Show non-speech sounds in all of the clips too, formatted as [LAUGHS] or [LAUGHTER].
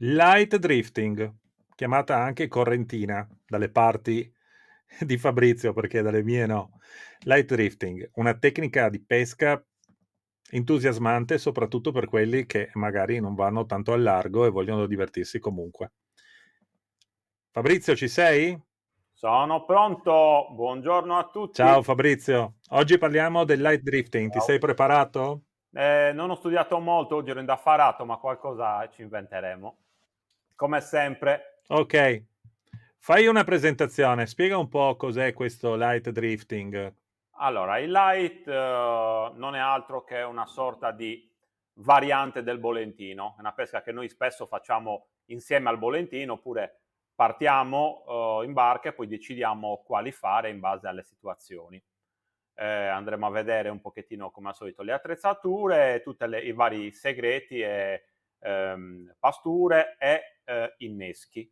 Light Drifting, chiamata anche Correntina dalle parti di Fabrizio, perché dalle mie no. Light Drifting, una tecnica di pesca entusiasmante soprattutto per quelli che magari non vanno tanto al largo e vogliono divertirsi comunque. Fabrizio, ci sei? Sono pronto, buongiorno a tutti. Ciao Fabrizio, oggi parliamo del light drifting, Ciao. ti sei preparato? Eh, non ho studiato molto, oggi ero indaffarato, ma qualcosa ci inventeremo come sempre. Ok, fai una presentazione, spiega un po' cos'è questo light drifting. Allora, il light eh, non è altro che una sorta di variante del bolentino, è una pesca che noi spesso facciamo insieme al bolentino, oppure partiamo eh, in barca e poi decidiamo quali fare in base alle situazioni. Eh, andremo a vedere un pochettino come al solito le attrezzature, tutti i vari segreti e ehm, pasture e eh, inneschi.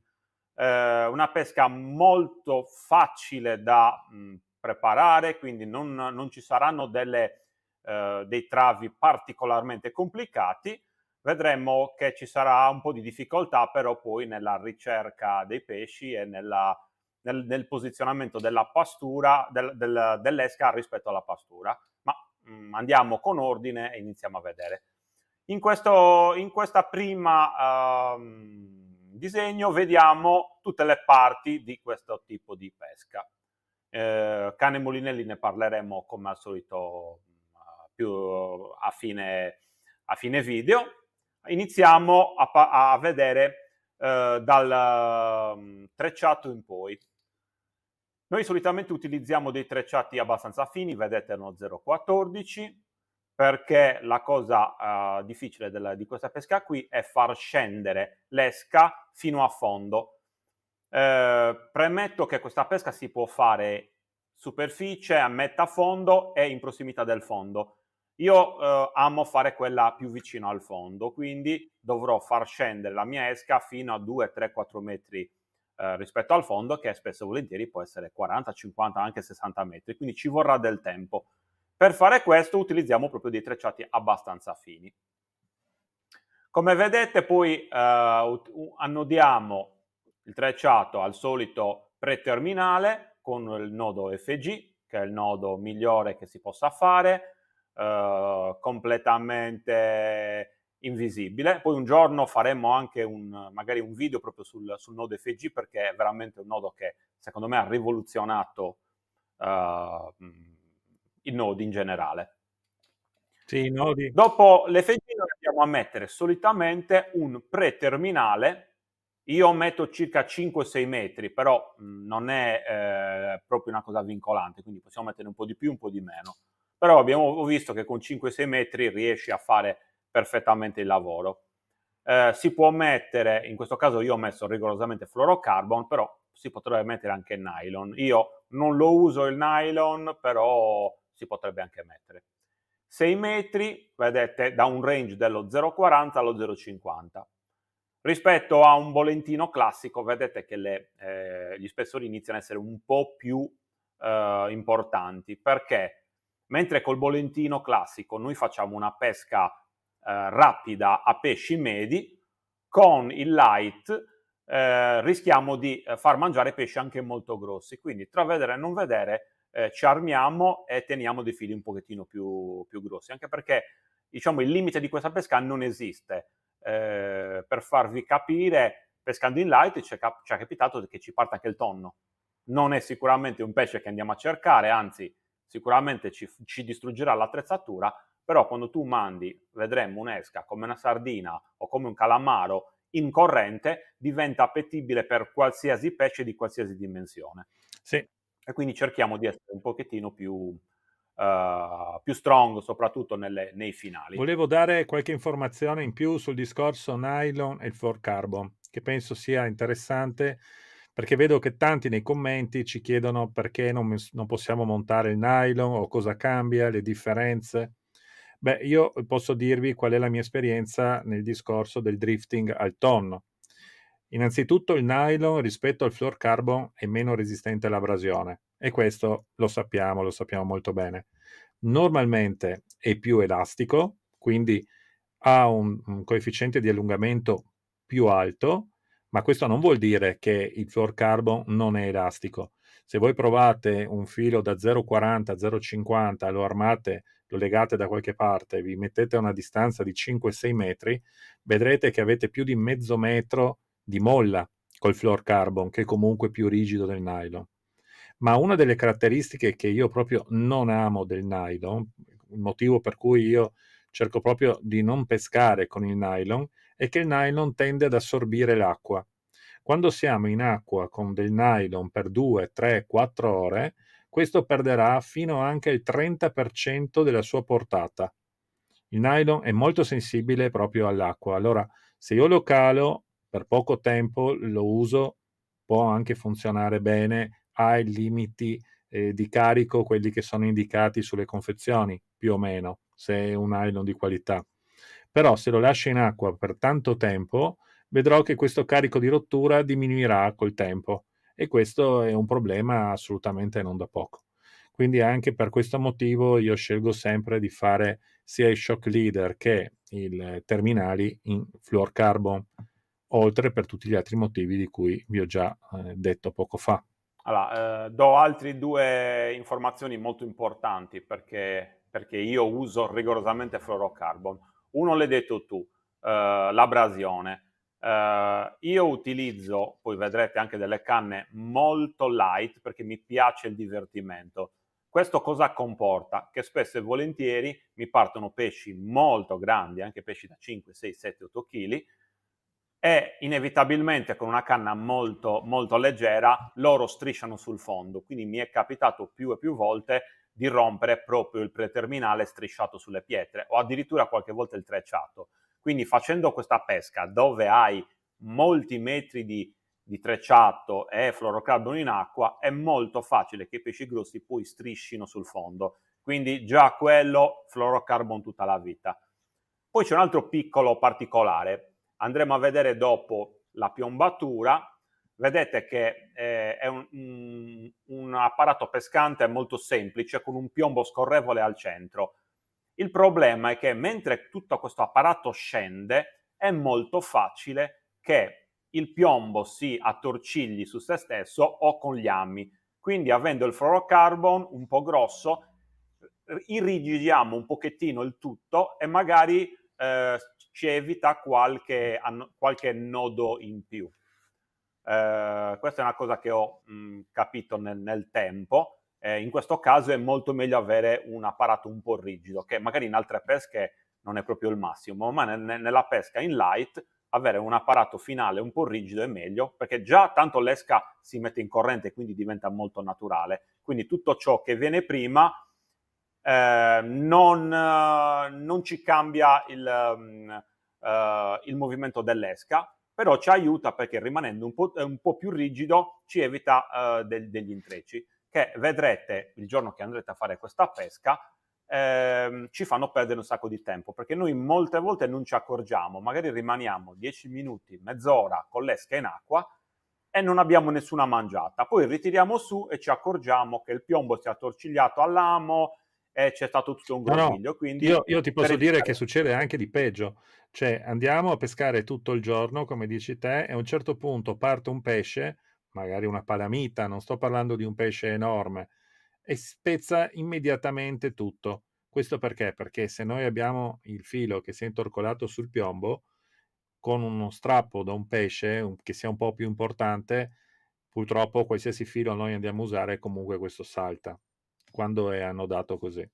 Eh, una pesca molto facile da mh, mm, preparare, quindi non, non ci saranno delle, eh, dei travi particolarmente complicati. Vedremo che ci sarà un po' di difficoltà però poi nella ricerca dei pesci e nella, nel, nel, posizionamento della pastura, del, del, dell'esca rispetto alla pastura. Ma mh, mm, andiamo con ordine e iniziamo a vedere. In questo in questa prima ehm, disegno vediamo tutte le parti di questo tipo di pesca. Eh, cane Molinelli ne parleremo come al solito eh, più a fine, a fine video. Iniziamo a, a vedere eh, dal um, trecciato in poi. Noi solitamente utilizziamo dei trecciati abbastanza fini, vedete uno 0,14, perché la cosa uh, difficile della, di questa pesca qui è far scendere l'esca fino a fondo. Eh, premetto che questa pesca si può fare superficie, a metà fondo e in prossimità del fondo. Io eh, amo fare quella più vicino al fondo, quindi dovrò far scendere la mia esca fino a 2, 3, 4 metri eh, rispetto al fondo, che spesso e volentieri può essere 40, 50, anche 60 metri, quindi ci vorrà del tempo. Per fare questo utilizziamo proprio dei tracciati abbastanza fini. Come vedete poi eh, annodiamo il tracciato al solito pre-terminale con il nodo FG, che è il nodo migliore che si possa fare, eh, completamente invisibile. Poi un giorno faremo anche un, magari un video proprio sul, sul, nodo FG perché è veramente un nodo che secondo me ha rivoluzionato eh, i nodi in generale. Sì, nodi. Dopo l'FG noi andiamo a mettere solitamente un pre-terminale, io metto circa 5-6 metri, però mm, non è eh, proprio una cosa vincolante, quindi possiamo mettere un po' di più, un po' di meno. Però abbiamo visto che con 5-6 metri riesci a fare perfettamente il lavoro. Eh, si può mettere, in questo caso io ho messo rigorosamente fluorocarbon, però si potrebbe mettere anche nylon. Io non lo uso il nylon, però si potrebbe anche mettere. 6 metri, vedete, da un range dello 0,40 allo 0,50. Rispetto a un volentino classico, vedete che le, eh, gli spessori iniziano a essere un po' più eh, importanti, perché mentre col volentino classico noi facciamo una pesca eh, rapida a pesci medi, con il light eh, rischiamo di eh, far mangiare pesci anche molto grossi. Quindi tra vedere e non vedere eh, ci armiamo e teniamo dei fili un pochettino più, più grossi, anche perché diciamo, il limite di questa pesca non esiste. Eh, per farvi capire, pescando in light ci è, cap- ci è capitato che ci parta anche il tonno. Non è sicuramente un pesce che andiamo a cercare, anzi sicuramente ci, ci distruggerà l'attrezzatura, però quando tu mandi, vedremo un'esca come una sardina o come un calamaro in corrente, diventa appetibile per qualsiasi pesce di qualsiasi dimensione. Sì, e quindi cerchiamo di essere un pochettino più, Uh, più strong, soprattutto nelle, nei finali. Volevo dare qualche informazione in più sul discorso nylon e il carbon, che penso sia interessante perché vedo che tanti nei commenti ci chiedono perché non, non possiamo montare il nylon o cosa cambia, le differenze. Beh, io posso dirvi qual è la mia esperienza nel discorso del drifting al tonno. Innanzitutto il nylon rispetto al fluorocarbon è meno resistente all'abrasione e questo lo sappiamo, lo sappiamo molto bene. Normalmente è più elastico, quindi ha un, un coefficiente di allungamento più alto, ma questo non vuol dire che il fluorocarbon non è elastico. Se voi provate un filo da 0,40 a 0,50, lo armate, lo legate da qualche parte, vi mettete a una distanza di 5-6 metri, vedrete che avete più di mezzo metro di molla col carbon, che è comunque più rigido del nylon. Ma una delle caratteristiche che io proprio non amo del nylon, il motivo per cui io cerco proprio di non pescare con il nylon, è che il nylon tende ad assorbire l'acqua. Quando siamo in acqua con del nylon per 2, 3, 4 ore, questo perderà fino anche il 30% della sua portata. Il nylon è molto sensibile proprio all'acqua, allora se io lo calo per poco tempo lo uso, può anche funzionare bene, ha i limiti eh, di carico, quelli che sono indicati sulle confezioni, più o meno, se è un nylon di qualità. Però se lo lascio in acqua per tanto tempo, vedrò che questo carico di rottura diminuirà col tempo e questo è un problema assolutamente non da poco. Quindi anche per questo motivo io scelgo sempre di fare sia i shock leader che i terminali in fluorocarbon oltre per tutti gli altri motivi di cui vi ho già eh, detto poco fa. Allora, eh, do altre due informazioni molto importanti perché, perché io uso rigorosamente fluorocarbon. Uno l'hai detto tu, eh, l'abrasione. Uh, io utilizzo, poi vedrete anche delle canne molto light perché mi piace il divertimento. Questo cosa comporta? Che spesso e volentieri mi partono pesci molto grandi, anche pesci da 5, 6, 7, 8 kg, e inevitabilmente con una canna molto, molto leggera loro strisciano sul fondo. Quindi mi è capitato più e più volte di rompere proprio il preterminale strisciato sulle pietre o addirittura qualche volta il trecciato. Quindi facendo questa pesca dove hai molti metri di, di trecciato e fluorocarbono in acqua è molto facile che i pesci grossi poi striscino sul fondo. Quindi già quello fluorocarbon tutta la vita. Poi c'è un altro piccolo particolare andremo a vedere dopo la piombatura, vedete che eh, è un, un, un, apparato pescante molto semplice con un piombo scorrevole al centro. Il problema è che mentre tutto questo apparato scende è molto facile che il piombo si attorcigli su se stesso o con gli ammi. Quindi avendo il fluorocarbon un po' grosso irrigidiamo un pochettino il tutto e magari eh, ci evita qualche, qualche nodo in più. Eh, questa è una cosa che ho mh, mm, capito nel, nel tempo. Eh, in questo caso è molto meglio avere un apparato un po' rigido, che magari in altre pesche non è proprio il massimo, ma nel, nella pesca in light avere un apparato finale un po' rigido è meglio, perché già tanto l'esca si mette in corrente e quindi diventa molto naturale. Quindi tutto ciò che viene prima Ehm, eh, non, non, ci cambia il, um, uh, il, movimento dell'esca, però ci aiuta perché rimanendo un po', eh, un po più rigido ci evita uh, del, degli intrecci che vedrete il giorno che andrete a fare questa pesca Ehm, ci fanno perdere un sacco di tempo perché noi molte volte non ci accorgiamo, magari rimaniamo 10 minuti, mezz'ora con l'esca in acqua e non abbiamo nessuna mangiata. Poi ritiriamo su e ci accorgiamo che il piombo si è attorcigliato all'amo, e eh, c'è stato tutto un groviglio. No, quindi io, io ti posso evitare... dire che succede anche di peggio. Cioè, andiamo a pescare tutto il giorno, come dici te, e a un certo punto parte un pesce, magari una palamita, non sto parlando di un pesce enorme, e spezza immediatamente tutto. Questo perché? Perché se noi abbiamo il filo che si è intorcolato sul piombo, con uno strappo da un pesce un, che sia un po' più importante, purtroppo qualsiasi filo noi andiamo a usare comunque questo salta quando è annodato così.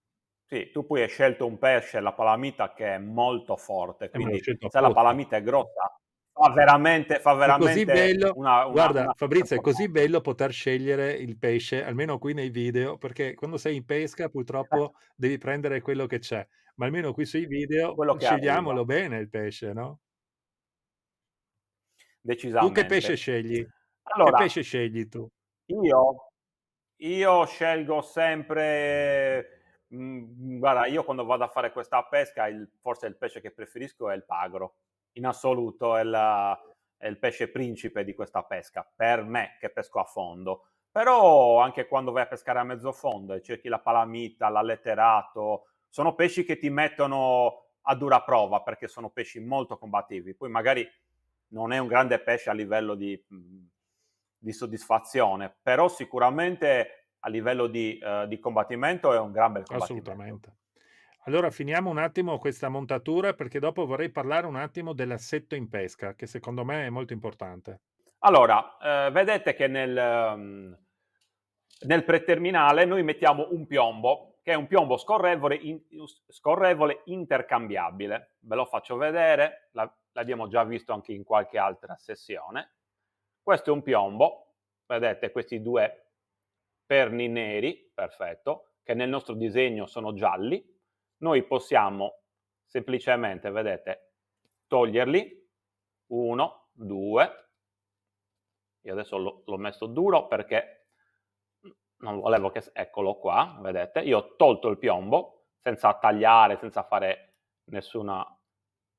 Sì, tu poi hai scelto un pesce, la palamita, che è molto forte, quindi se apposta. la palamita è grossa fa veramente, fa veramente bello, una, una, Guarda una... Fabrizio, è così bello poter scegliere il pesce, almeno qui nei video, perché quando sei in pesca purtroppo eh. devi prendere quello che c'è, ma almeno qui sui video scegliamolo bene il pesce, no? Decisamente. Tu che pesce scegli? Allora, che pesce scegli tu? Io io scelgo sempre, mh, mm, guarda, io quando vado a fare questa pesca, il, forse il pesce che preferisco è il pagro, in assoluto è, la, è il pesce principe di questa pesca, per me che pesco a fondo. Però anche quando vai a pescare a mezzo fondo e cerchi la palamita, l'alletterato, sono pesci che ti mettono a dura prova perché sono pesci molto combattivi. Poi magari non è un grande pesce a livello di mm, di soddisfazione, però sicuramente a livello di, eh, di combattimento è un gran bel combattimento. Assolutamente. Allora finiamo un attimo questa montatura perché dopo vorrei parlare un attimo dell'assetto in pesca che secondo me è molto importante. Allora, eh, vedete che nel, ehm, nel preterminale noi mettiamo un piombo che è un piombo scorrevole, in, scorrevole intercambiabile. Ve lo faccio vedere, l'abbiamo già visto anche in qualche altra sessione. Questo è un piombo, vedete questi due perni neri, perfetto, che nel nostro disegno sono gialli. Noi possiamo semplicemente, vedete, toglierli, uno, due, io adesso l'ho messo duro perché non volevo che... Eccolo qua, vedete? Io ho tolto il piombo senza tagliare, senza fare nessuna...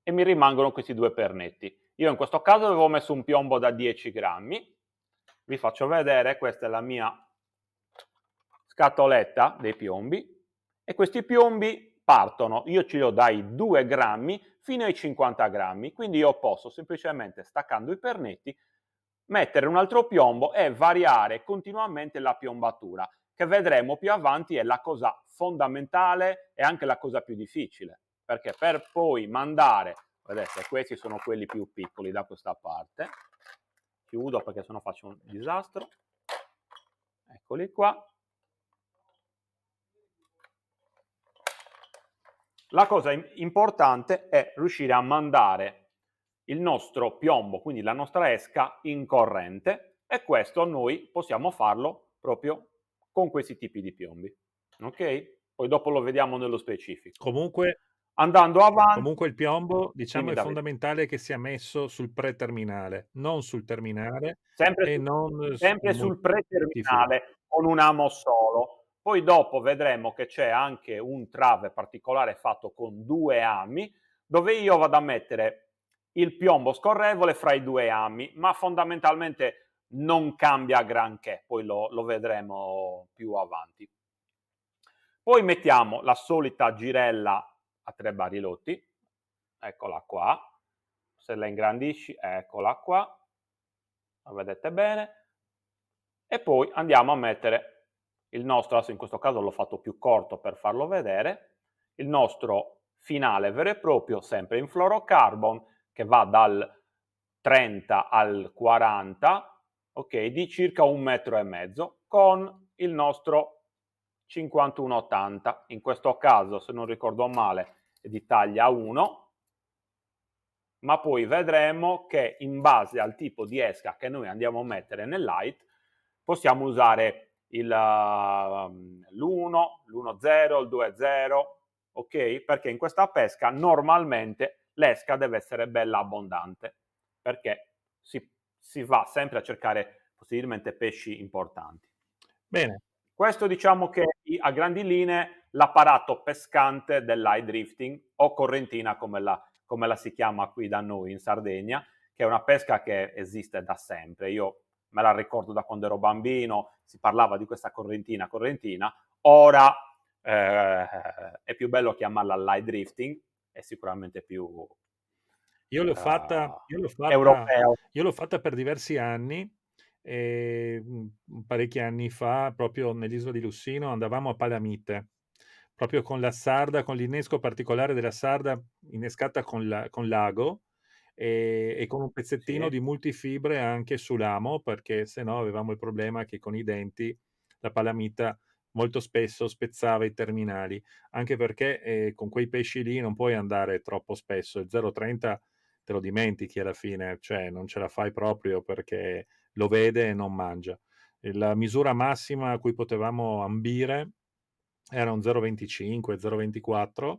E mi rimangono questi due pernetti. Io in questo caso avevo messo un piombo da 10 grammi, vi faccio vedere, questa è la mia scatoletta dei piombi e questi piombi partono, io ce li ho dai 2 grammi fino ai 50 grammi, quindi io posso semplicemente staccando i pernetti mettere un altro piombo e variare continuamente la piombatura, che vedremo più avanti è la cosa fondamentale e anche la cosa più difficile, perché per poi mandare Vedete, questi sono quelli più piccoli da questa parte. Chiudo perché sennò faccio un disastro. Eccoli qua. La cosa importante è riuscire a mandare il nostro piombo, quindi la nostra esca, in corrente e questo noi possiamo farlo proprio con questi tipi di piombi. Ok? Poi dopo lo vediamo nello specifico. Comunque andando avanti. Comunque il piombo, diciamo, Quindi, è Davide. fondamentale che sia messo sul pre-terminale, non sul terminale. Sempre, sul, sempre sul preterminale, con un amo solo. Poi dopo vedremo che c'è anche un trave particolare fatto con due ami, dove io vado a mettere il piombo scorrevole fra i due ami, ma fondamentalmente non cambia granché, poi lo, lo vedremo più avanti. Poi mettiamo la solita girella a tre barilotti, eccola qua, se la ingrandisci, eccola qua, la vedete bene, e poi andiamo a mettere il nostro, adesso in questo caso l'ho fatto più corto per farlo vedere, il nostro finale vero e proprio, sempre in fluorocarbon, che va dal 30 al 40, ok, di circa un metro e mezzo, con il nostro 51,80. In questo caso, se non ricordo male, è di taglia 1, ma poi vedremo che in base al tipo di esca che noi andiamo a mettere nel light, possiamo usare il, l'1, um, l'1.0, il 2.0, ok? Perché in questa pesca normalmente l'esca deve essere bella abbondante, perché si, si va sempre a cercare possibilmente pesci importanti. Bene, questo diciamo che è a grandi linee l'apparato pescante dell'high drifting o correntina come la, come la si chiama qui da noi in Sardegna, che è una pesca che esiste da sempre. Io me la ricordo da quando ero bambino, si parlava di questa correntina, correntina, ora eh, è più bello chiamarla light drifting, è sicuramente più io l'ho, eh, fatta, io, l'ho fatta, io l'ho fatta per diversi anni e mhmm, mhmm, parecchi anni fa, proprio nell'isola di Lussino, andavamo a Palamite, proprio con la sarda, con l'innesco particolare della sarda innescata con, la, con l'ago e, e, con un pezzettino sì. di multifibre anche sull'amo, perché se no avevamo il problema che con i denti la palamita molto spesso spezzava i terminali, anche perché eh, con quei pesci lì non puoi andare troppo spesso, il 0,30 te lo dimentichi alla fine, cioè non ce la fai proprio perché lo vede e non mangia. La misura massima a cui potevamo ambire era un 0,25, 0,24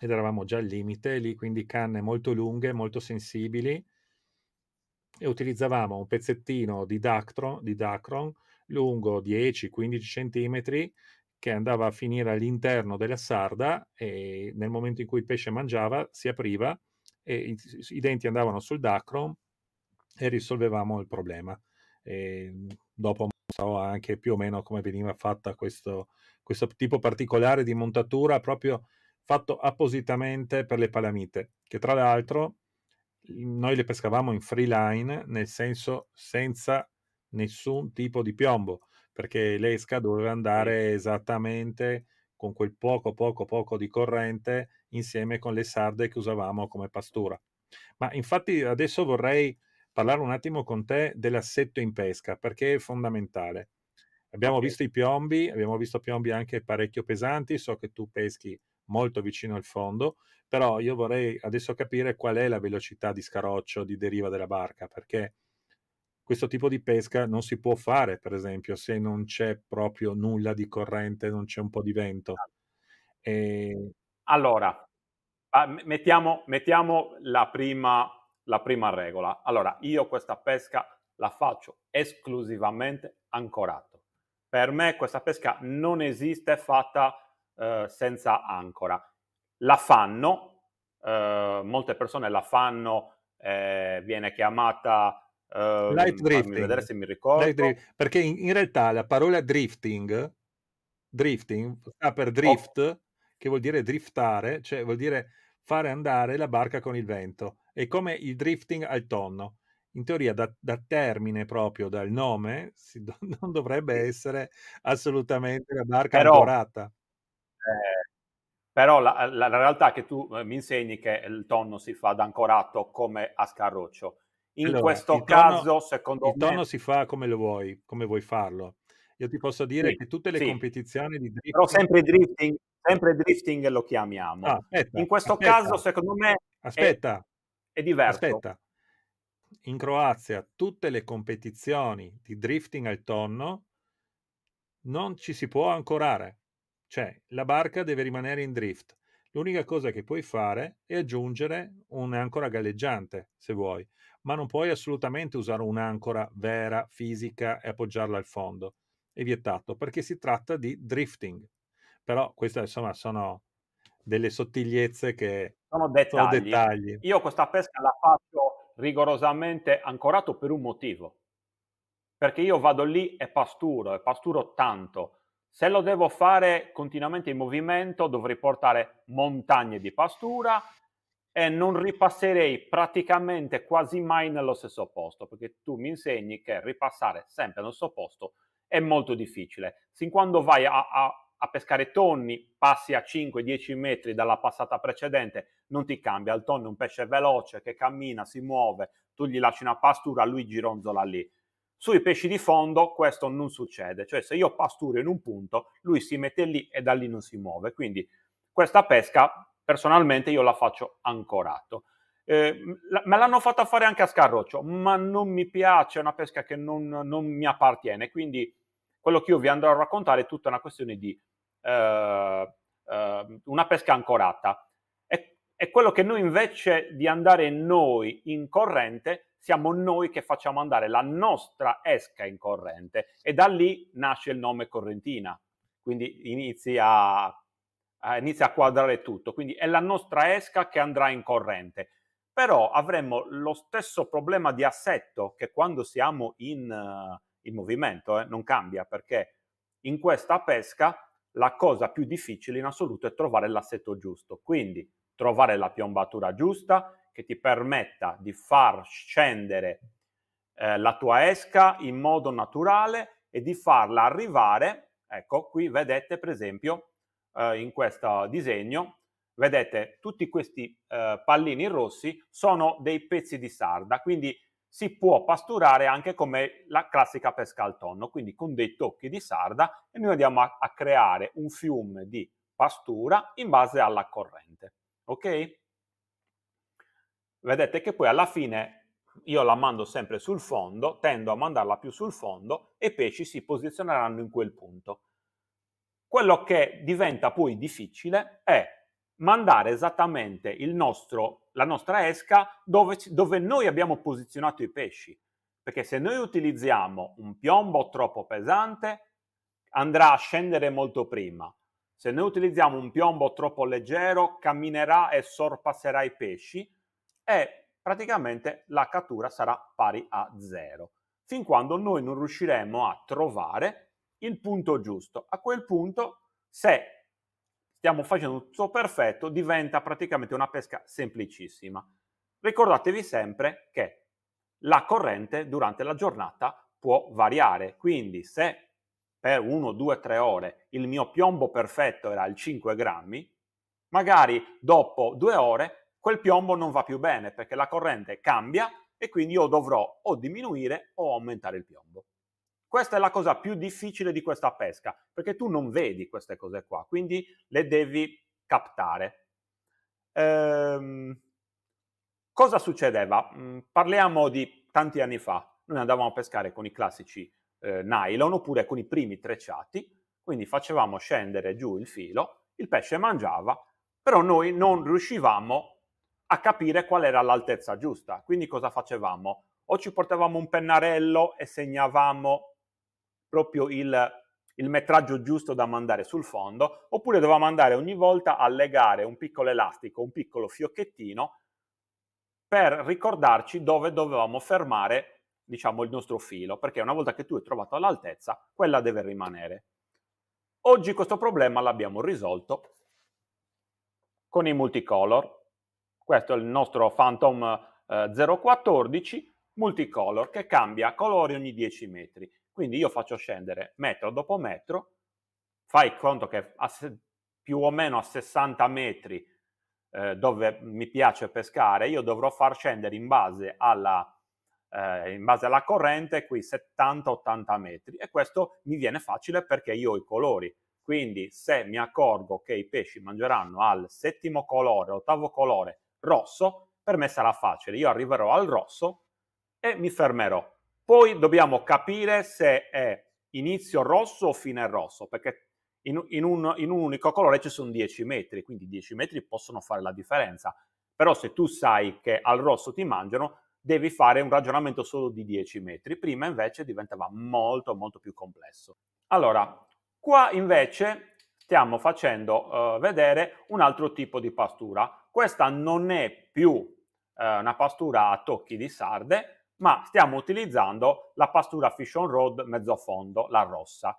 ed eravamo già al limite lì, quindi canne molto lunghe, molto sensibili e utilizzavamo un pezzettino di, Dactron, di Dacron lungo 10-15 cm che andava a finire all'interno della sarda e nel momento in cui il pesce mangiava si apriva e i, i denti andavano sul Dacron e risolvevamo il problema. E ehm, dopo so anche più o meno come veniva fatta questo, questo tipo particolare di montatura proprio fatto appositamente per le palamite, che tra l'altro noi le pescavamo in free line, nel senso senza nessun tipo di piombo, perché l'esca doveva andare esattamente con quel poco, poco, poco di corrente insieme con le sarde che usavamo come pastura. Ma infatti adesso vorrei parlare un attimo con te dell'assetto in pesca, perché è fondamentale. Abbiamo okay. visto i piombi, abbiamo visto piombi anche parecchio pesanti, so che tu peschi molto vicino al fondo, però io vorrei adesso capire qual è la velocità di scaroccio, di deriva della barca, perché questo tipo di pesca non si può fare, per esempio, se non c'è proprio nulla di corrente, non c'è un po' di vento. Ah. E... Allora, ah, mettiamo, mettiamo la prima la prima regola. Allora, io questa pesca la faccio esclusivamente ancorato. Per me questa pesca non esiste fatta eh, senza ancora. La fanno, eh, molte persone la fanno, eh, viene chiamata... Eh, Light drifting. Vedere se mi ricordo. Drift, perché in, in, realtà la parola drifting, drifting sta per drift, oh. che vuol dire driftare, cioè vuol dire fare andare la barca con il vento è come il drifting al tonno. In teoria, da, da termine proprio dal nome, si, [LAUGHS] non dovrebbe essere assolutamente la barca però, ancorata. Eh, però la, la, la, realtà è che tu eh, mi insegni che il tonno si fa ad ancorato come a scarroccio. In allora, questo caso, secondo il me... Il tonno si fa come lo vuoi, come vuoi farlo. Io ti posso dire sì, che tutte le sì. competizioni di drifting... Però sempre drifting, sempre drifting lo chiamiamo. Ah, aspetta, in questo aspetta. caso, secondo me... Aspetta, è diverso. Aspetta, in Croazia tutte le competizioni di drifting al tonno non ci si può ancorare, cioè la barca deve rimanere in drift. L'unica cosa che puoi fare è aggiungere un'ancora galleggiante, se vuoi, ma non puoi assolutamente usare un'ancora vera, fisica e appoggiarla al fondo. È vietato perché si tratta di drifting. Però queste insomma sono delle sottigliezze che sono dettagli. sono dettagli. Io questa pesca la faccio rigorosamente ancorato per un motivo, perché io vado lì e pasturo, e pasturo tanto. Se lo devo fare continuamente in movimento dovrei portare montagne di pastura e non ripasserei praticamente quasi mai nello stesso posto, perché tu mi insegni che ripassare sempre nello stesso posto è molto difficile. Sin quando vai a, a a pescare tonni, passi a 5-10 metri dalla passata precedente, non ti cambia. Il tonno è un pesce veloce che cammina, si muove, tu gli lasci una pastura, lui gironzola lì. Sui pesci di fondo questo non succede, cioè se io pasturo in un punto, lui si mette lì e da lì non si muove. Quindi questa pesca personalmente io la faccio ancorato. Eh, me l'hanno fatta fare anche a scarroccio, ma non mi piace, è una pesca che non, non mi appartiene, quindi quello che io vi andrò a raccontare è tutta una questione di eh, ehm, una pesca ancorata. È, è quello che noi invece di andare noi in corrente siamo noi che facciamo andare la nostra esca in corrente e da lì nasce il nome correntina. Quindi inizia, inizia a quadrare tutto. Quindi è la nostra esca che andrà in corrente. Però avremmo lo stesso problema di assetto che quando siamo in, eh, in movimento, eh, non cambia perché in questa pesca la cosa più difficile in assoluto è trovare l'assetto giusto, quindi trovare la piombatura giusta che ti permetta di far scendere eh, la tua esca in modo naturale e di farla arrivare, ecco qui vedete per esempio eh, in questo disegno, vedete tutti questi eh, pallini rossi sono dei pezzi di sarda, quindi si può pasturare anche come la classica pesca al tonno, quindi con dei tocchi di sarda e noi andiamo a, a creare un fiume di pastura in base alla corrente. Ok? Vedete che poi alla fine io la mando sempre sul fondo, tendo a mandarla più sul fondo e i pesci si posizioneranno in quel punto. Quello che diventa poi difficile è mandare esattamente il nostro la nostra esca dove, dove noi abbiamo posizionato i pesci. Perché se noi utilizziamo un piombo troppo pesante, andrà a scendere molto prima. Se noi utilizziamo un piombo troppo leggero, camminerà e sorpasserà i pesci e praticamente la cattura sarà pari a zero, fin quando noi non riusciremo a trovare il punto giusto. A quel punto, se stiamo facendo tutto perfetto, diventa praticamente una pesca semplicissima. Ricordatevi sempre che la corrente durante la giornata può variare, quindi se per 1, 2, 3 ore il mio piombo perfetto era il 5 grammi, magari dopo 2 ore quel piombo non va più bene perché la corrente cambia e quindi io dovrò o diminuire o aumentare il piombo. Questa è la cosa più difficile di questa pesca, perché tu non vedi queste cose qua, quindi le devi captare. Ehm, cosa succedeva? Mm, parliamo di tanti anni fa, noi andavamo a pescare con i classici eh, nylon oppure con i primi trecciati, quindi facevamo scendere giù il filo, il pesce mangiava, però noi non riuscivamo a capire qual era l'altezza giusta, quindi cosa facevamo? O ci portavamo un pennarello e segnavamo proprio il, il metraggio giusto da mandare sul fondo, oppure dovevamo andare ogni volta a legare un piccolo elastico, un piccolo fiocchettino per ricordarci dove dovevamo fermare diciamo, il nostro filo, perché una volta che tu hai trovato l'altezza, quella deve rimanere. Oggi questo problema l'abbiamo risolto con i multicolor. Questo è il nostro Phantom eh, 014 multicolor che cambia colori ogni 10 metri. Quindi io faccio scendere metro dopo metro, fai conto che se, più o meno a 60 metri eh, dove mi piace pescare, io dovrò far scendere in base alla, eh, in base alla corrente qui 70-80 metri e questo mi viene facile perché io ho i colori. Quindi se mi accorgo che i pesci mangeranno al settimo colore, ottavo colore rosso, per me sarà facile. Io arriverò al rosso e mi fermerò. Poi dobbiamo capire se è inizio rosso o fine rosso, perché in, in, un, in un unico colore ci sono 10 metri, quindi 10 metri possono fare la differenza. Però se tu sai che al rosso ti mangiano, devi fare un ragionamento solo di 10 metri. Prima invece diventava molto molto più complesso. Allora, qua invece stiamo facendo eh, vedere un altro tipo di pastura. Questa non è più eh, una pastura a tocchi di sarde, ma stiamo utilizzando la pastura Fission Road mezzo fondo, la rossa.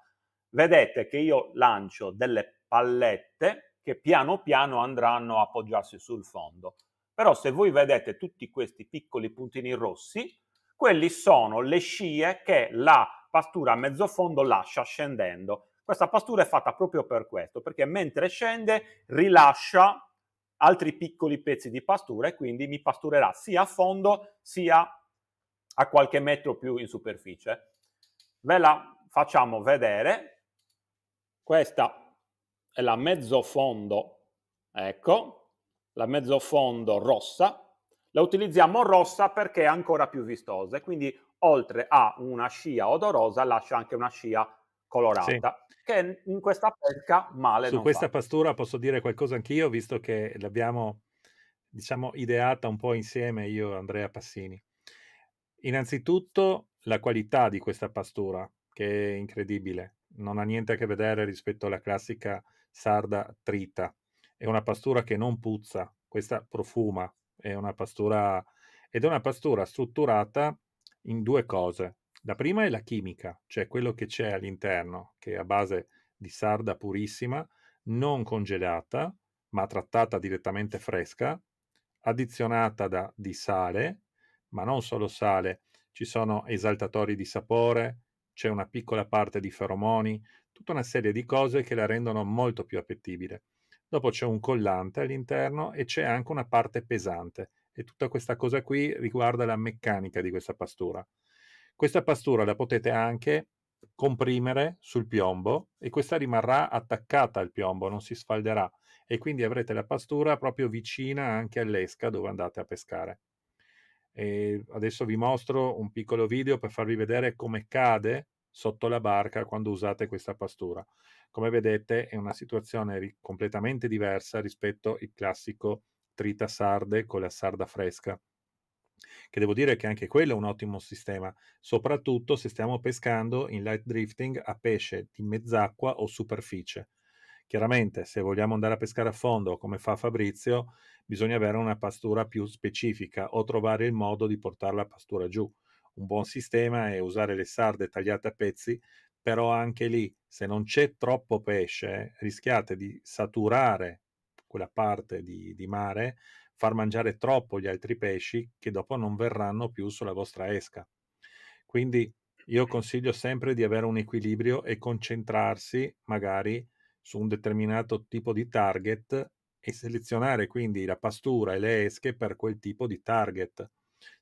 Vedete che io lancio delle pallette che piano piano andranno a appoggiarsi sul fondo. Però se voi vedete tutti questi piccoli puntini rossi, quelli sono le scie che la pastura a mezzo fondo lascia scendendo. Questa pastura è fatta proprio per questo, perché mentre scende rilascia altri piccoli pezzi di pastura e quindi mi pasturerà sia a fondo sia a qualche metro più in superficie. Ve la facciamo vedere. Questa è la mezzofondo, ecco, la mezzofondo rossa. La utilizziamo rossa perché è ancora più vistosa e quindi oltre a una scia odorosa lascia anche una scia colorata. Sì. Che in questa pesca male. Su questa fa. pastura posso dire qualcosa anch'io, visto che l'abbiamo diciamo ideata un po' insieme io e Andrea Passini. Innanzitutto la qualità di questa pastura, che è incredibile, non ha niente a che vedere rispetto alla classica sarda trita. È una pastura che non puzza, questa profuma, è una pastura ed è una pastura strutturata in due cose. La prima è la chimica, cioè quello che c'è all'interno, che è a base di sarda purissima, non congelata, ma trattata direttamente fresca, addizionata da, di sale ma non solo sale, ci sono esaltatori di sapore, c'è una piccola parte di feromoni, tutta una serie di cose che la rendono molto più appetibile. Dopo c'è un collante all'interno e c'è anche una parte pesante e tutta questa cosa qui riguarda la meccanica di questa pastura. Questa pastura la potete anche comprimere sul piombo e questa rimarrà attaccata al piombo, non si sfalderà e quindi avrete la pastura proprio vicina anche all'esca dove andate a pescare. E adesso vi mostro un piccolo video per farvi vedere come cade sotto la barca quando usate questa pastura. Come vedete è una situazione ri- completamente diversa rispetto al classico trita sarde con la sarda fresca, che devo dire che anche quello è un ottimo sistema, soprattutto se stiamo pescando in light drifting a pesce di mezz'acqua o superficie. Chiaramente, se vogliamo andare a pescare a fondo, come fa Fabrizio, bisogna avere una pastura più specifica o trovare il modo di portare la pastura giù. Un buon sistema è usare le sarde tagliate a pezzi, però anche lì, se non c'è troppo pesce, rischiate di saturare quella parte di, di mare, far mangiare troppo gli altri pesci che dopo non verranno più sulla vostra esca. Quindi io consiglio sempre di avere un equilibrio e concentrarsi magari su un determinato tipo di target e selezionare quindi la pastura e le esche per quel tipo di target.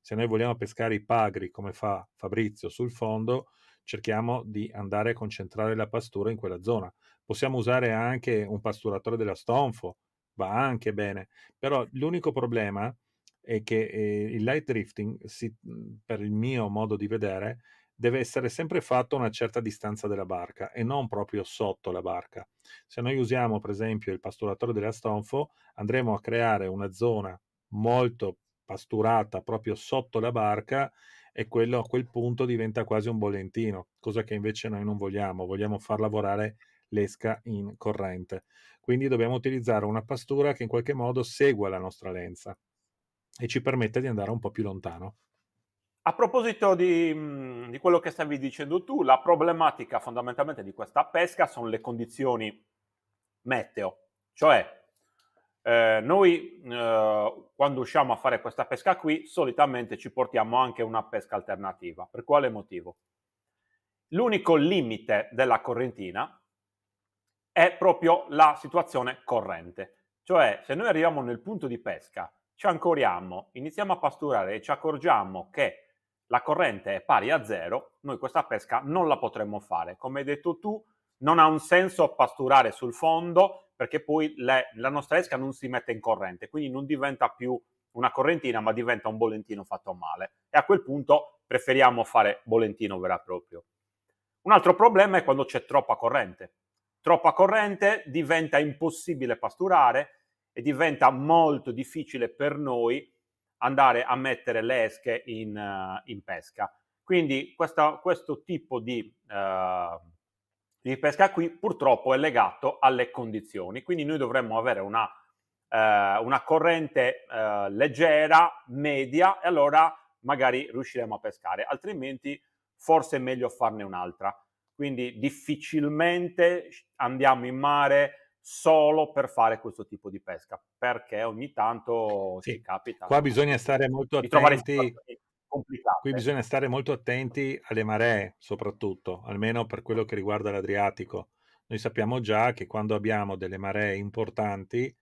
Se noi vogliamo pescare i pagri come fa Fabrizio sul fondo, cerchiamo di andare a concentrare la pastura in quella zona. Possiamo usare anche un pasturatore della stonfo, va anche bene, però l'unico problema è che eh, il light drifting, si, mhmm, per il mio modo di vedere, deve essere sempre fatto a una certa distanza dalla barca e non proprio sotto la barca. Se noi usiamo per esempio il pasturatore della stonfo, andremo a creare una zona molto pasturata proprio sotto la barca e quello a quel punto diventa quasi un bollentino, cosa che invece noi non vogliamo, vogliamo far lavorare l'esca in corrente. Quindi dobbiamo utilizzare una pastura che in qualche modo segua la nostra lenza e ci permette di andare un po' più lontano. A proposito di, mm, di, quello che stavi dicendo tu, la problematica fondamentalmente di questa pesca sono le condizioni meteo, cioè eh, noi eh, quando usciamo a fare questa pesca qui solitamente ci portiamo anche una pesca alternativa. Per quale motivo? L'unico limite della correntina è proprio la situazione corrente, cioè se noi arriviamo nel punto di pesca, ci ancoriamo, iniziamo a pasturare e ci accorgiamo che la corrente è pari a zero, noi questa pesca non la potremmo fare. Come hai detto tu, non ha un senso pasturare sul fondo perché poi le, la nostra esca non si mette in corrente, quindi non diventa più una correntina, ma diventa un bolentino fatto male. E a quel punto preferiamo fare bolentino vero e proprio. Un altro problema è quando c'è troppa corrente. Troppa corrente diventa impossibile pasturare e diventa molto difficile per noi andare a mettere le esche in, uh, in pesca. Quindi questa, questo tipo di, uh, di, pesca qui purtroppo è legato alle condizioni, quindi noi dovremmo avere una, uh, una corrente leggera, media, e allora magari riusciremo a pescare, altrimenti forse è meglio farne un'altra. Quindi difficilmente andiamo in mare solo per fare questo tipo di pesca, perché ogni tanto sì. ci capita. Qua bisogna stare molto attenti. Qui bisogna stare molto attenti alle maree, soprattutto, almeno per quello che riguarda l'Adriatico. Noi sappiamo già che quando abbiamo delle maree importanti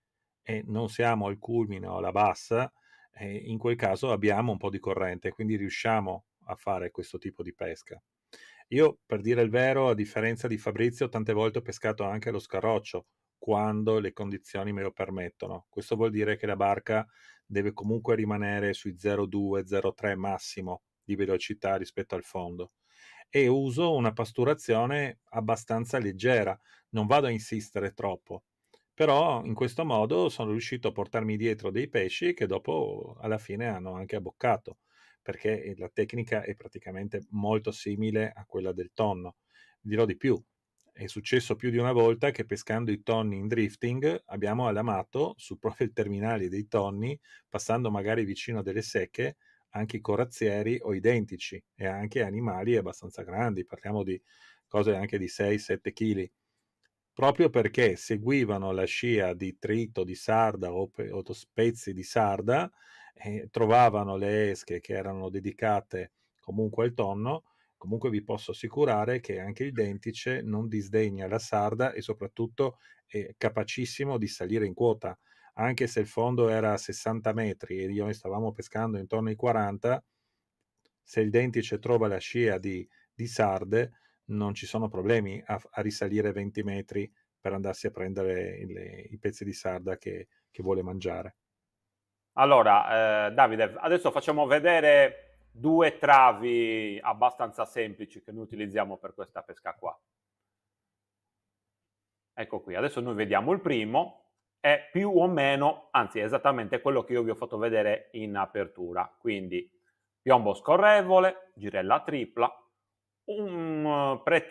e non siamo al culmine o alla bassa, eh, in quel caso abbiamo un po' di corrente, quindi riusciamo a fare questo tipo di pesca. Io, per dire il vero, a differenza di Fabrizio, tante volte ho pescato anche lo scarroccio, quando le condizioni me lo permettono. Questo vuol dire che la barca deve comunque rimanere sui 0,2-0,3 massimo di velocità rispetto al fondo e uso una pasturazione abbastanza leggera, non vado a insistere troppo. Però in questo modo sono riuscito a portarmi dietro dei pesci che dopo alla fine hanno anche abboccato, perché la tecnica è praticamente molto simile a quella del tonno. Dirò di più, è successo più di una volta che pescando i tonni in drifting abbiamo alamato sul proprio terminale dei tonni, passando magari vicino a delle secche, anche i corazzieri o identici e anche animali abbastanza grandi, parliamo di cose anche di 6-7 kg, proprio perché seguivano la scia di trito di sarda o, pe- o spezzi di sarda, eh, trovavano le esche che erano dedicate comunque al tonno Comunque vi posso assicurare che anche il Dentice non disdegna la sarda e soprattutto è capacissimo di salire in quota. Anche se il fondo era a 60 metri e noi stavamo pescando intorno ai 40, se il Dentice trova la scia di, di sarde non ci sono problemi a, a, risalire 20 metri per andarsi a prendere le, i pezzi di sarda che, che vuole mangiare. Allora, eh, Davide, adesso facciamo vedere due travi abbastanza semplici che noi utilizziamo per questa pesca qua. Ecco qui, adesso noi vediamo il primo, è più o meno, anzi è esattamente quello che io vi ho fatto vedere in apertura, quindi piombo scorrevole, girella tripla, un,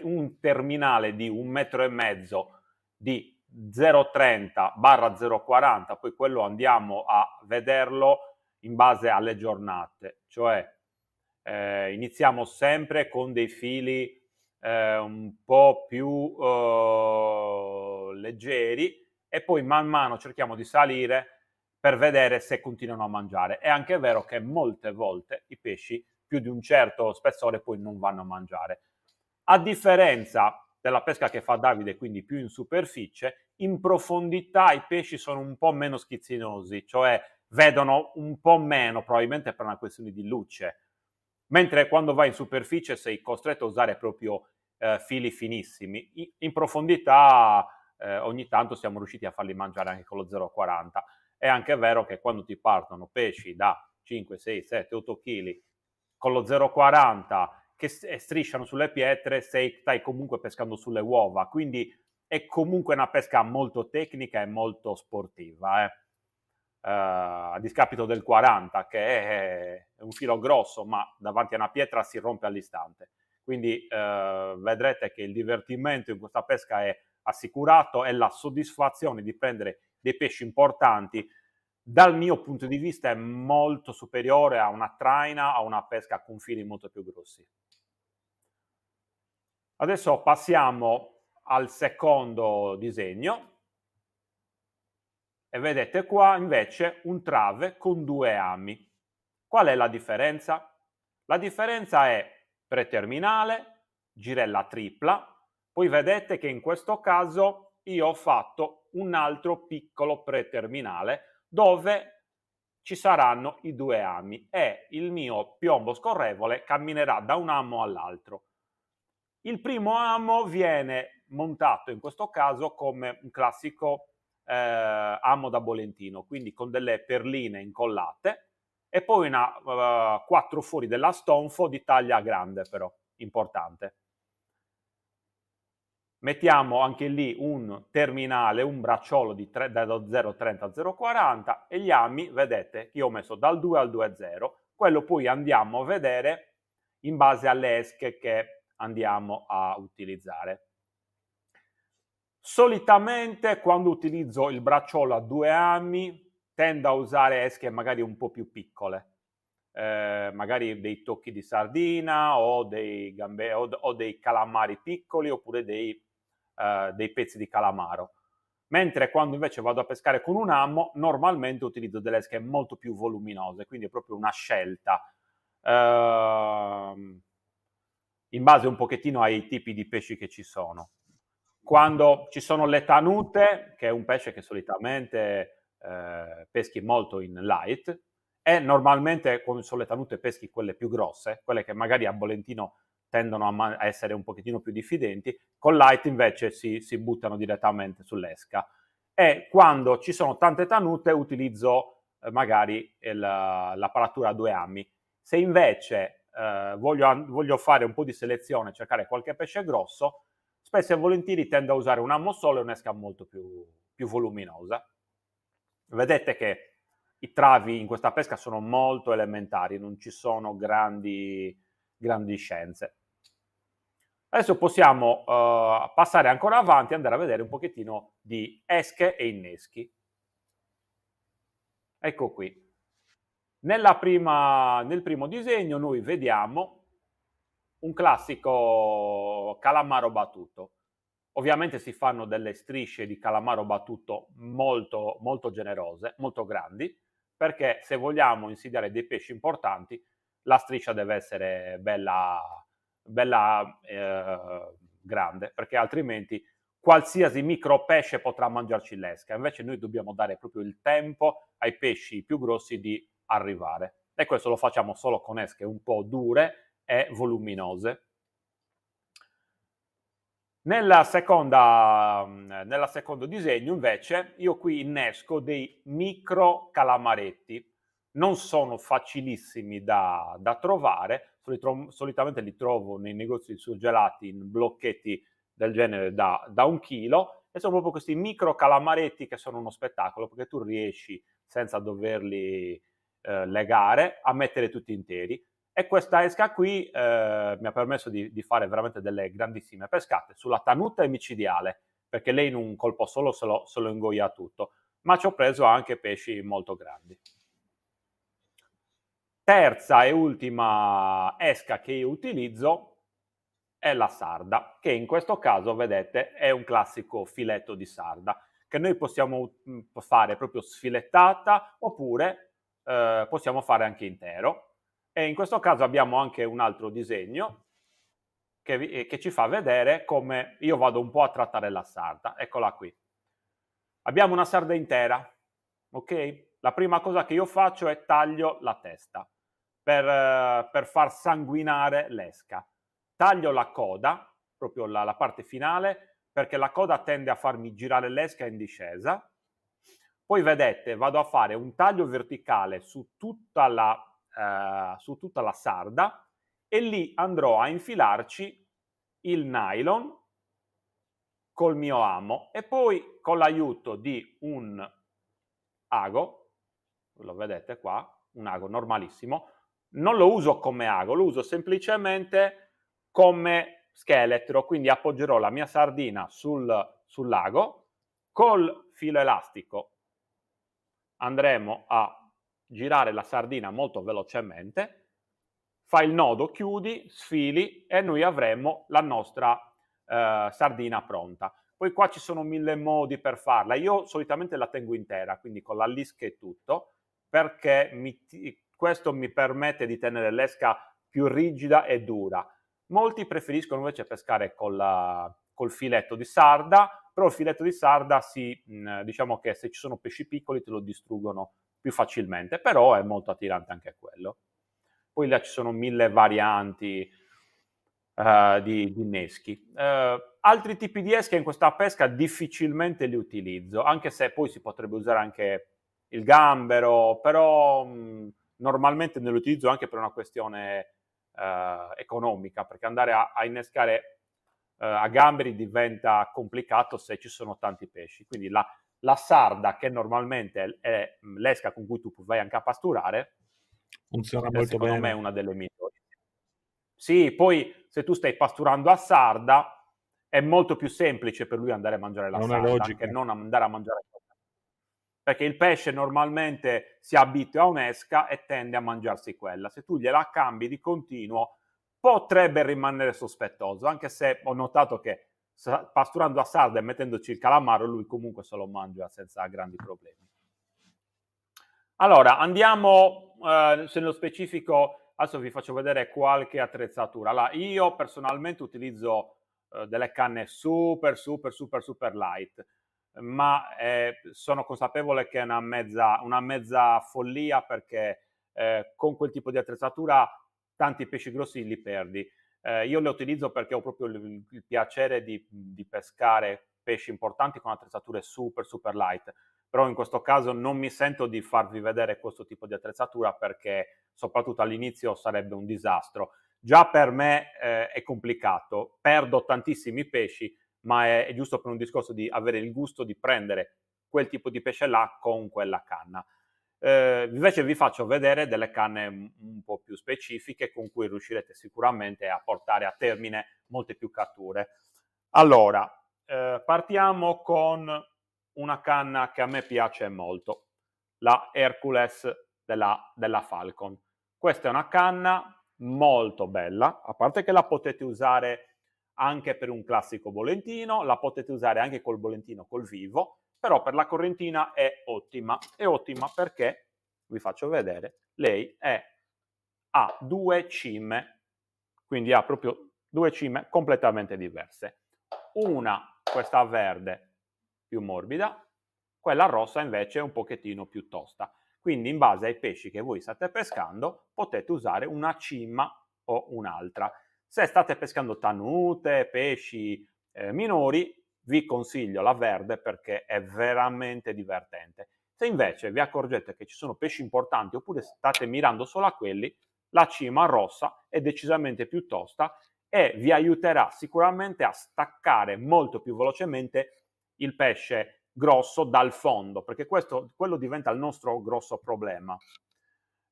un terminale di un metro e mezzo di 0,30 barra 0,40, poi quello andiamo a vederlo in base alle giornate, cioè eh, iniziamo sempre con dei fili eh, un po' più eh, leggeri e poi man mano cerchiamo di salire per vedere se continuano a mangiare. È anche vero che molte volte i pesci più di un certo spessore poi non vanno a mangiare. A differenza della pesca che fa Davide, quindi più in superficie, in profondità i pesci sono un po' meno schizzinosi, cioè vedono un po' meno, probabilmente per una questione di luce, mentre quando vai in superficie sei costretto a usare proprio eh, fili finissimi. In profondità eh, ogni tanto siamo riusciti a farli mangiare anche con lo 0,40. È anche vero che quando ti partono pesci da 5, 6, 7, 8 kg con lo 0,40 che eh, strisciano sulle pietre, sei, stai comunque pescando sulle uova, quindi è comunque una pesca molto tecnica e molto sportiva. Eh. Eh, a discapito del 40 che è un filo grosso ma davanti a una pietra si rompe all'istante. Quindi eh, vedrete che il divertimento in questa pesca è assicurato e la soddisfazione di prendere dei pesci importanti dal mio punto di vista è molto superiore a una traina, a una pesca con fili molto più grossi. Adesso passiamo al secondo disegno, e vedete qua invece un trave con due ami. Qual è la differenza? La differenza è preterminale, girella tripla, poi vedete che in questo caso io ho fatto un altro piccolo preterminale dove ci saranno i due ami e il mio piombo scorrevole camminerà da un amo all'altro. Il primo amo viene montato in questo caso come un classico eh, amo da Bolentino, quindi con delle perline incollate e poi una uh, quattro fori della stonfo di taglia grande però, importante. Mettiamo anche lì un terminale, un bracciolo di 3, da 0,30 a 0,40 e gli ami, vedete, che io ho messo dal 2 al 2,0, quello poi andiamo a vedere in base alle esche che andiamo a utilizzare. Solitamente quando utilizzo il bracciolo a due ami tendo a usare esche magari un po' più piccole, eh, magari dei tocchi di sardina o dei, gambe, o, o dei calamari piccoli oppure dei, eh, dei pezzi di calamaro. Mentre quando invece vado a pescare con un ammo, normalmente utilizzo delle esche molto più voluminose, quindi è proprio una scelta. Eh, in base un pochettino ai tipi di pesci che ci sono quando ci sono le tanute, che è un pesce che solitamente eh, peschi molto in light, e normalmente quando sono le tanute peschi quelle più grosse, quelle che magari a Bolentino tendono a, ma- a essere un pochettino più diffidenti, con light invece si, si buttano direttamente sull'esca. E quando ci sono tante tanute utilizzo eh, magari il, eh, l'apparatura a due ammi. Se invece eh, voglio, voglio fare un po' di selezione, cercare qualche pesce grosso, spesso e volentieri tende a usare un ammo solo e un'esca molto più, più voluminosa. Vedete che i travi in questa pesca sono molto elementari, non ci sono grandi, grandi scienze. Adesso possiamo uh, passare ancora avanti e andare a vedere un pochettino di esche e inneschi. Ecco qui. Prima, nel primo disegno noi vediamo un classico calamaro battuto. Ovviamente si fanno delle strisce di calamaro battuto molto, molto generose, molto grandi, perché se vogliamo insidiare dei pesci importanti, la striscia deve essere bella, bella eh, grande, perché altrimenti qualsiasi micro pesce potrà mangiarci l'esca. Invece noi dobbiamo dare proprio il tempo ai pesci più grossi di arrivare. E questo lo facciamo solo con esche un po' dure e voluminose. Nella seconda, mm, nella secondo disegno invece io qui innesco dei micro calamaretti, non sono facilissimi da, da trovare, solitamente li trovo nei negozi di surgelati in blocchetti del genere da, da un chilo e sono proprio questi micro calamaretti che sono uno spettacolo perché tu riesci senza doverli eh, legare a mettere tutti interi e questa esca qui eh, mi ha permesso di, di, fare veramente delle grandissime pescate sulla tanuta micidiale, perché lei in un colpo solo se lo, se lo ingoia tutto, ma ci ho preso anche pesci molto grandi. Terza e ultima esca che io utilizzo è la sarda, che in questo caso, vedete, è un classico filetto di sarda, che noi possiamo mm, fare proprio sfilettata oppure eh, possiamo fare anche intero e in questo caso abbiamo anche un altro disegno che, eh, che, ci fa vedere come io vado un po' a trattare la sarda. Eccola qui. Abbiamo una sarda intera, ok? La prima cosa che io faccio è taglio la testa per, eh, per far sanguinare l'esca. Taglio la coda, proprio la, la parte finale, perché la coda tende a farmi girare l'esca in discesa. Poi vedete, vado a fare un taglio verticale su tutta la eh, su tutta la sarda e lì andrò a infilarci il nylon col mio amo e poi con l'aiuto di un ago, lo vedete qua, un ago normalissimo, non lo uso come ago, lo uso semplicemente come scheletro, quindi appoggerò la mia sardina sul, sull'ago col filo elastico andremo a girare la sardina molto velocemente, fai il nodo, chiudi, sfili e noi avremo la nostra eh, sardina pronta. Poi qua ci sono mille modi per farla, io solitamente la tengo intera, quindi con la lisca e tutto, perché mi, questo mi permette di tenere l'esca più rigida e dura. Molti preferiscono invece pescare la, col filetto di sarda, però il filetto di sarda si, diciamo che se ci sono pesci piccoli te lo distruggono più facilmente, però è molto attirante anche quello. Poi là ci sono mille varianti uh, di, di, neschi. Uh, altri tipi di esche in questa pesca difficilmente li utilizzo, anche se poi si potrebbe usare anche il gambero, però mh, mm, normalmente ne utilizzo anche per una questione uh, economica, perché andare a, a innescare a gamberi diventa complicato se ci sono tanti pesci. Quindi la, la sarda che normalmente è mm, l'esca con cui tu vai anche a pasturare funziona eh, molto secondo bene. me è una delle migliori. Sì, poi se tu stai pasturando a sarda è molto più semplice per lui andare a mangiare la non sarda che non andare a mangiare la sarda. perché il pesce normalmente si abitua a un'esca e tende a mangiarsi quella. Se tu gliela cambi di continuo potrebbe rimanere sospettoso, anche se ho notato che pasturando a sarda e mettendoci il calamaro, lui comunque se lo mangia senza grandi problemi. Allora, andiamo eh, se nello specifico, adesso vi faccio vedere qualche attrezzatura. Allora, io personalmente utilizzo eh, delle canne super, super, super, super light, ma eh, sono consapevole che è una mezza, una mezza follia perché eh, con quel tipo di attrezzatura tanti pesci grossi li perdi. Eh, io le utilizzo perché ho proprio il, il piacere di, di, pescare pesci importanti con attrezzature super, super light. Però in questo caso non mi sento di farvi vedere questo tipo di attrezzatura perché soprattutto all'inizio sarebbe un disastro. Già per me eh, è complicato, perdo tantissimi pesci, ma è, è giusto per un discorso di avere il gusto di prendere quel tipo di pesce là con quella canna. Eh, invece vi faccio vedere delle canne un po' più specifiche con cui riuscirete sicuramente a portare a termine molte più catture. Allora, eh, partiamo con una canna che a me piace molto, la Hercules della, della Falcon. Questa è una canna molto bella, a parte che la potete usare anche per un classico bolentino, la potete usare anche col bolentino col vivo, però per la Correntina è ottima. È ottima perché, vi faccio vedere, lei è, ha due cime, quindi ha proprio due cime completamente diverse. Una, questa verde, più morbida, quella rossa invece è un pochettino più tosta. Quindi in base ai pesci che voi state pescando potete usare una cima o un'altra. Se state pescando tanute, pesci eh, minori, vi consiglio la verde perché è veramente divertente. Se invece vi accorgete che ci sono pesci importanti oppure state mirando solo a quelli, la cima rossa è decisamente più tosta e vi aiuterà sicuramente a staccare molto più velocemente il pesce grosso dal fondo, perché questo, quello diventa il nostro grosso problema.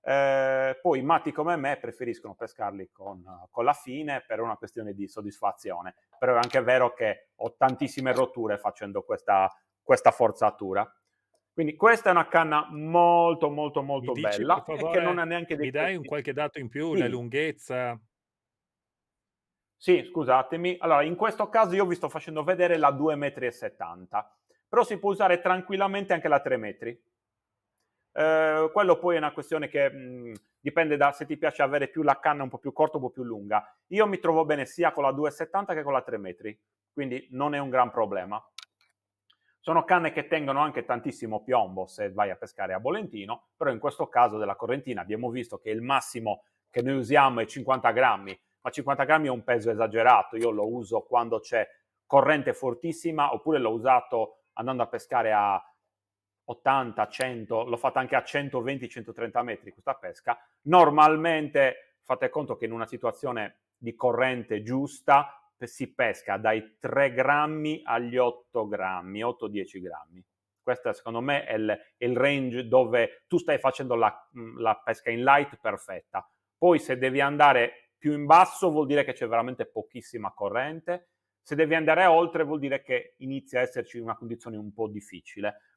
Eh, poi matti come me preferiscono pescarli con, con, la fine per una questione di soddisfazione, però è anche vero che ho tantissime rotture facendo questa, questa forzatura. Quindi questa è una canna molto molto molto dici, bella favore, che non ha neanche dei Mi dai un qualche dato in più, sì. la lunghezza? Sì, scusatemi. Allora, in questo caso io vi sto facendo vedere la 2,70 m, però si può usare tranquillamente anche la 3 metri. Eh, quello poi è una questione che mh, mhmm, dipende da se ti piace avere più la canna un po' più corta o un po' più lunga. Io mi trovo bene sia con la 2,70 che con la 3 metri, quindi non è un gran problema. Sono canne che tengono anche tantissimo piombo se vai a pescare a Bolentino, però in questo caso della Correntina abbiamo visto che il massimo che noi usiamo è 50 grammi, ma 50 grammi è un peso esagerato, io lo uso quando c'è corrente fortissima oppure l'ho usato andando a pescare a 80, 100, l'ho fatta anche a 120-130 metri questa pesca, normalmente fate conto che in una situazione di corrente giusta si pesca dai 3 grammi agli 8 grammi, 8-10 grammi. Questo secondo me è il, il, range dove tu stai facendo la, mm, la pesca in light perfetta. Poi se devi andare più in basso vuol dire che c'è veramente pochissima corrente, se devi andare oltre vuol dire che inizia a esserci una condizione un po' difficile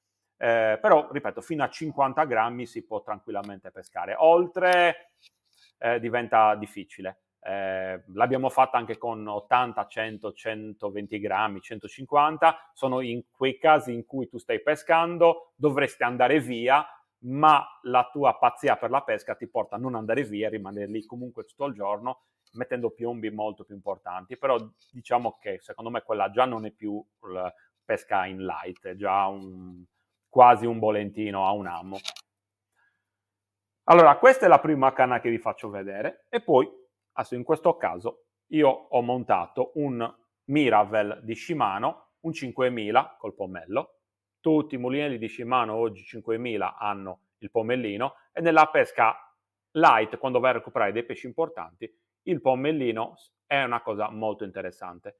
eh, però ripeto, fino a 50 grammi si può tranquillamente pescare, oltre eh, diventa difficile. Eh, l'abbiamo fatta anche con 80, 100, 120 grammi, 150, sono in quei casi in cui tu stai pescando, dovresti andare via, ma la tua pazzia per la pesca ti porta a non andare via e rimanere lì comunque tutto il giorno, mettendo piombi molto più importanti, però diciamo che secondo me quella già non è più pesca in light, è già un, quasi un bolentino a un ammo. Allora, questa è la prima canna che vi faccio vedere e poi, adesso in questo caso, io ho montato un Miravel di Shimano, un 5000 col pomello. Tutti i mulinelli di Shimano oggi 5000 hanno il pomellino e nella pesca light, quando vai a recuperare dei pesci importanti, il pomellino è una cosa molto interessante.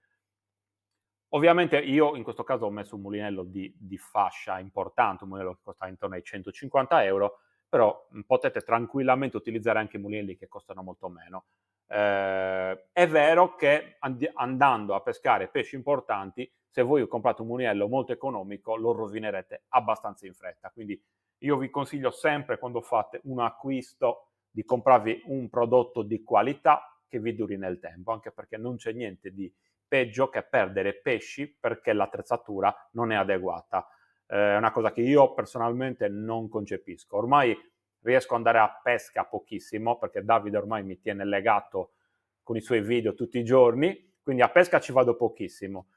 Ovviamente io in questo caso ho messo un mulinello di, di, fascia importante, un mulinello che costa intorno ai 150 euro, però potete tranquillamente utilizzare anche mulinelli che costano molto meno. Eh, è vero che and- andando a pescare pesci importanti, se voi comprate un mulinello molto economico, lo rovinerete abbastanza in fretta. Quindi io vi consiglio sempre quando fate un acquisto di comprarvi un prodotto di qualità che vi duri nel tempo, anche perché non c'è niente di peggio che perdere pesci perché l'attrezzatura non è adeguata. Eh, è una cosa che io personalmente non concepisco. Ormai riesco ad andare a pesca pochissimo perché Davide ormai mi tiene legato con i suoi video tutti i giorni, quindi a pesca ci vado pochissimo.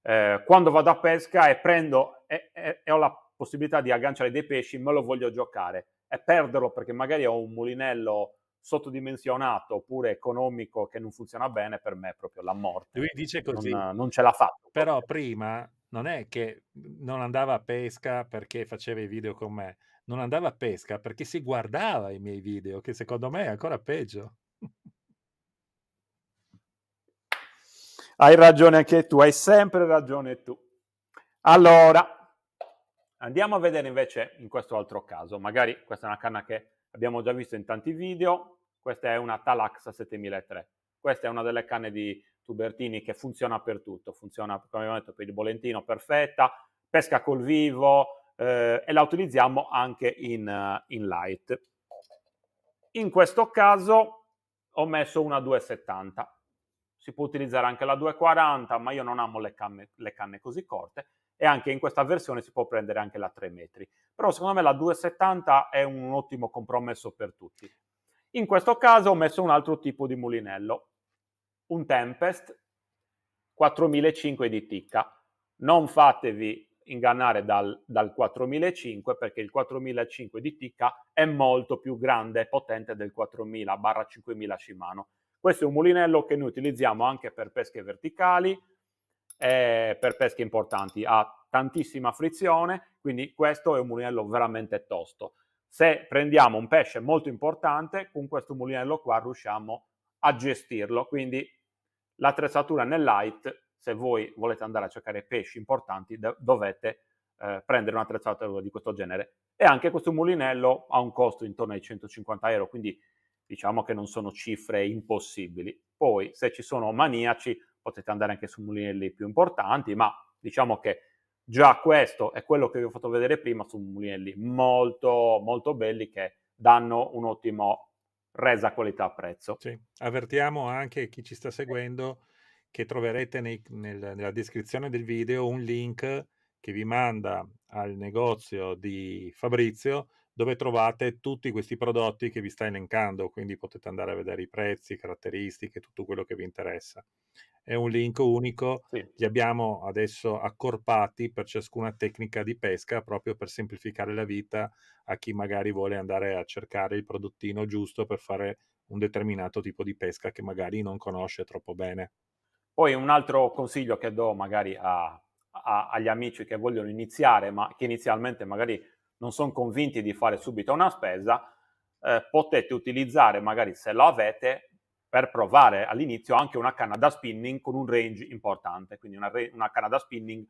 Eh, quando vado a pesca e prendo e, e, e ho la possibilità di agganciare dei pesci, me lo voglio giocare e perderlo perché magari ho un mulinello sottodimensionato oppure economico che non funziona bene, per me è proprio la morte. Lui dice così. Non, non ce l'ha fatto. Però prima non è che non andava a pesca perché faceva i video con me, non andava a pesca perché si guardava i miei video, che secondo me è ancora peggio. Hai ragione anche tu, hai sempre ragione tu. Allora, andiamo a vedere invece in questo altro caso, magari questa è una canna che Abbiamo già visto in tanti video, questa è una Talaxa 7003. Questa è una delle canne di Tubertini che funziona per tutto, funziona come abbiamo detto per il Bolentino perfetta, pesca col vivo eh, e la utilizziamo anche in, uh, in light. In questo caso ho messo una 270, si può utilizzare anche la 240, ma io non amo le canne, le canne così corte, e anche in questa versione si può prendere anche la 3 metri. Però secondo me la 270 è un ottimo compromesso per tutti. In questo caso ho messo un altro tipo di mulinello, un Tempest 4005 di ticca. Non fatevi ingannare dal, dal 4005 perché il 4005 di ticca è molto più grande e potente del 4000-5000 Shimano. Questo è un mulinello che noi utilizziamo anche per pesche verticali, è eh, per pesche importanti, ha tantissima frizione, quindi questo è un mulinello veramente tosto. Se prendiamo un pesce molto importante, con questo mulinello qua riusciamo a gestirlo, quindi l'attrezzatura nel light, se voi volete andare a cercare pesci importanti, dovete eh, prendere un'attrezzatura di questo genere. E anche questo mulinello ha un costo intorno ai 150 euro, quindi diciamo che non sono cifre impossibili. Poi, se ci sono maniaci, potete andare anche su mulinelli più importanti, ma diciamo che già questo è quello che vi ho fatto vedere prima su mulinelli molto, molto belli che danno un ottimo resa qualità-prezzo. Sì. Avvertiamo anche chi ci sta seguendo che troverete nei, nel, nella descrizione del video un link che vi manda al negozio di Fabrizio dove trovate tutti questi prodotti che vi sta elencando, quindi potete andare a vedere i prezzi, caratteristiche, tutto quello che vi interessa. È un link unico, sì. li abbiamo adesso accorpati per ciascuna tecnica di pesca proprio per semplificare la vita a chi magari vuole andare a cercare il prodottino giusto per fare un determinato tipo di pesca che magari non conosce troppo bene. Poi un altro consiglio che do magari a, a, agli amici che vogliono iniziare, ma che inizialmente magari non sono convinti di fare subito una spesa, eh, potete utilizzare, magari se lo avete, per provare all'inizio anche una canna da spinning con un range importante, quindi una, una canna da spinning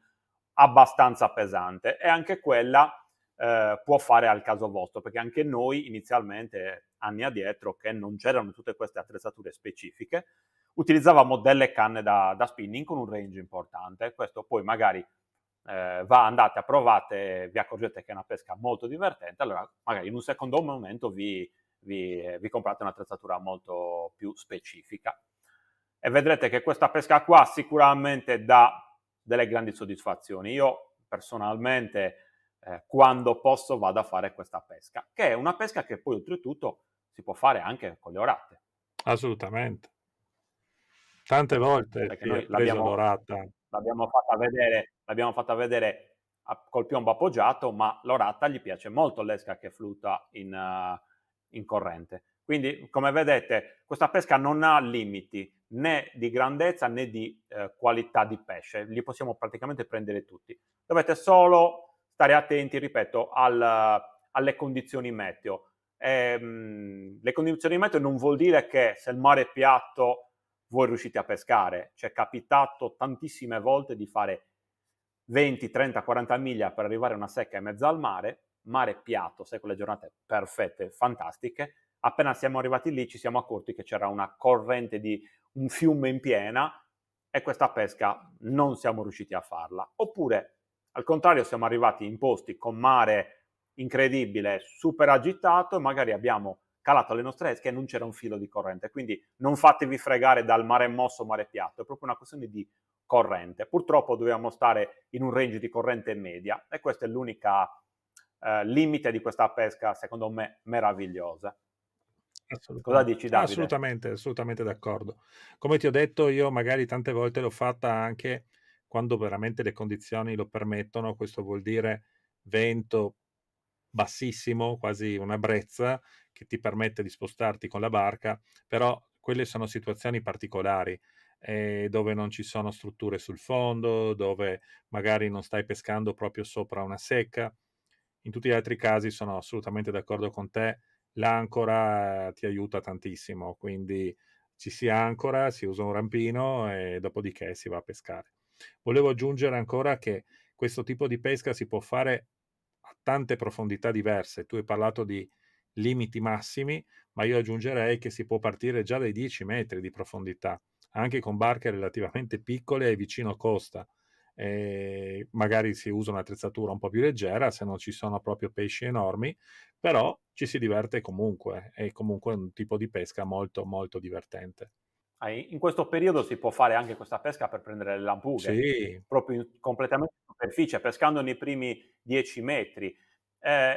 abbastanza pesante e anche quella eh, può fare al caso vostro, perché anche noi inizialmente, anni addietro, che non c'erano tutte queste attrezzature specifiche, utilizzavamo delle canne da, da spinning con un range importante, questo poi magari eh, va, andate, provate, vi accorgete che è una pesca molto divertente, allora magari in un secondo momento vi, vi, eh, vi comprate un'attrezzatura molto più specifica. E vedrete che questa pesca qua sicuramente dà delle grandi soddisfazioni. Io personalmente eh, quando posso vado a fare questa pesca, che è una pesca che poi oltretutto si può fare anche con le orate. Assolutamente. Tante volte l'abbiamo, l'abbiamo fatta vedere l'abbiamo fatta vedere a, col piombo appoggiato, ma l'orata gli piace molto l'esca che flutta in, uh, in corrente. Quindi, come vedete, questa pesca non ha limiti né di grandezza né di eh, qualità di pesce, li possiamo praticamente prendere tutti. Dovete solo stare attenti, ripeto, al, alle condizioni meteo. E, ehm, mh, le condizioni meteo non vuol dire che se il mare è piatto voi riuscite a pescare, ci è capitato tantissime volte di fare 20, 30, 40 miglia per arrivare a una secca in mezzo al mare, mare piatto, sai quelle giornate perfette, fantastiche. Appena siamo arrivati lì ci siamo accorti che c'era una corrente di un fiume in piena e questa pesca non siamo riusciti a farla. Oppure, al contrario, siamo arrivati in posti con mare incredibile, super agitato e magari abbiamo calato le nostre esche e non c'era un filo di corrente. Quindi non fatevi fregare dal mare mosso, o mare piatto, è proprio una questione di corrente. Purtroppo dovevamo stare in un range di corrente media e questo è l'unico eh, limite di questa pesca, secondo me, meravigliosa. Cosa dici Davide? Assolutamente, assolutamente d'accordo. Come ti ho detto, io magari tante volte l'ho fatta anche quando veramente le condizioni lo permettono, questo vuol dire vento bassissimo, quasi una brezza che ti permette di spostarti con la barca, però quelle sono situazioni particolari eh, dove non ci sono strutture sul fondo, dove magari non stai pescando proprio sopra una secca. In tutti gli altri casi sono assolutamente d'accordo con te, l'ancora eh, ti aiuta tantissimo, quindi ci si ancora, si usa un rampino e dopodiché si va a pescare. Volevo aggiungere ancora che questo tipo di pesca si può fare a tante profondità diverse. Tu hai parlato di limiti massimi, ma io aggiungerei che si può partire già dai 10 metri di profondità anche con barche relativamente piccole e vicino a costa. E eh, magari si usa un'attrezzatura un po' più leggera se non ci sono proprio pesci enormi, però ci si diverte comunque. È comunque un tipo di pesca molto, molto divertente. In questo periodo si può fare anche questa pesca per prendere le lampughe, sì. proprio in, completamente in superficie, pescando nei primi 10 metri. Eh,